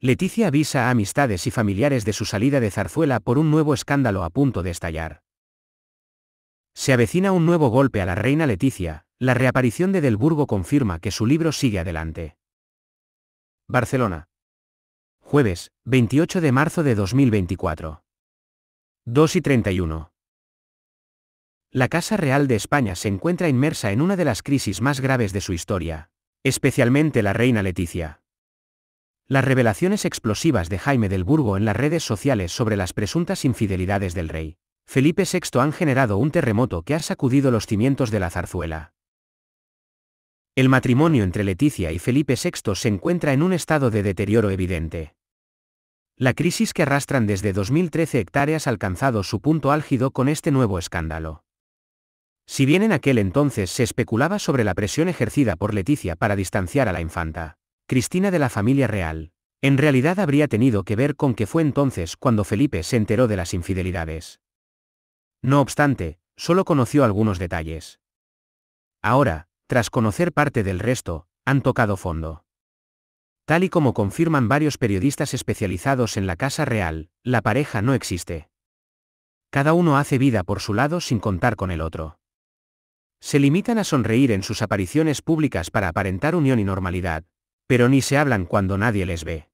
Leticia avisa a amistades y familiares de su salida de Zarzuela por un nuevo escándalo a punto de estallar. Se avecina un nuevo golpe a la reina Leticia, la reaparición de Delburgo confirma que su libro sigue adelante. Barcelona. Jueves, 28 de marzo de 2024. 2 y 31. La Casa Real de España se encuentra inmersa en una de las crisis más graves de su historia, especialmente la reina Leticia, las revelaciones explosivas de Jaime del Burgo en las redes sociales sobre las presuntas infidelidades del rey Felipe VI han generado un terremoto que ha sacudido los cimientos de la zarzuela. El matrimonio entre Leticia y Felipe VI se encuentra en un estado de deterioro evidente. La crisis que arrastran desde 2013 hectáreas ha alcanzado su punto álgido con este nuevo escándalo. Si bien en aquel entonces se especulaba sobre la presión ejercida por Leticia para distanciar a la infanta, Cristina de la familia real, en realidad habría tenido que ver con que fue entonces cuando Felipe se enteró de las infidelidades. No obstante, solo conoció algunos detalles. Ahora, tras conocer parte del resto, han tocado fondo. Tal y como confirman varios periodistas especializados en la Casa Real, la pareja no existe. Cada uno hace vida por su lado sin contar con el otro. Se limitan a sonreír en sus apariciones públicas para aparentar unión y normalidad, pero ni se hablan cuando nadie les ve.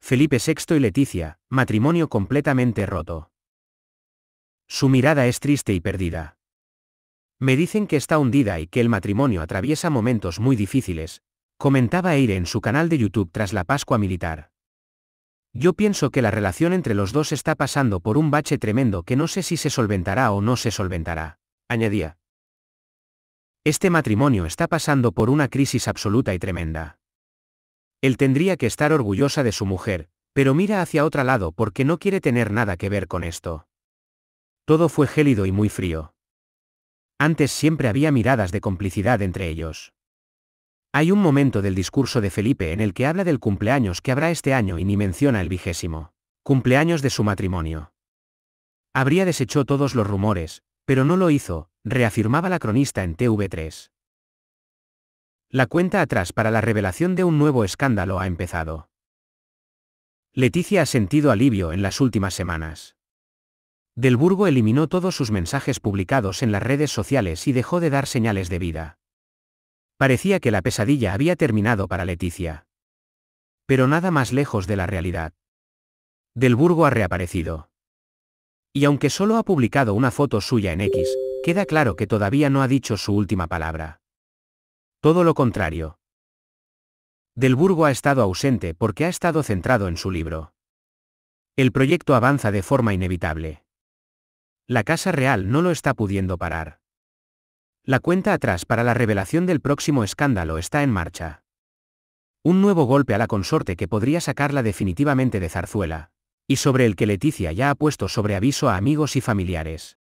Felipe VI y Leticia, matrimonio completamente roto. Su mirada es triste y perdida. Me dicen que está hundida y que el matrimonio atraviesa momentos muy difíciles, comentaba Eire en su canal de YouTube tras la Pascua Militar. Yo pienso que la relación entre los dos está pasando por un bache tremendo que no sé si se solventará o no se solventará, añadía. Este matrimonio está pasando por una crisis absoluta y tremenda. Él tendría que estar orgullosa de su mujer, pero mira hacia otro lado porque no quiere tener nada que ver con esto. Todo fue gélido y muy frío. Antes siempre había miradas de complicidad entre ellos. Hay un momento del discurso de Felipe en el que habla del cumpleaños que habrá este año y ni menciona el vigésimo. Cumpleaños de su matrimonio. Habría deshecho todos los rumores, pero no lo hizo, reafirmaba la cronista en TV3. La cuenta atrás para la revelación de un nuevo escándalo ha empezado. Leticia ha sentido alivio en las últimas semanas. Del Burgo eliminó todos sus mensajes publicados en las redes sociales y dejó de dar señales de vida. Parecía que la pesadilla había terminado para Leticia. Pero nada más lejos de la realidad. Del Burgo ha reaparecido. Y aunque solo ha publicado una foto suya en X, queda claro que todavía no ha dicho su última palabra. Todo lo contrario. Del Burgo ha estado ausente porque ha estado centrado en su libro. El proyecto avanza de forma inevitable. La Casa Real no lo está pudiendo parar. La cuenta atrás para la revelación del próximo escándalo está en marcha. Un nuevo golpe a la consorte que podría sacarla definitivamente de zarzuela y sobre el que Leticia ya ha puesto sobre aviso a amigos y familiares.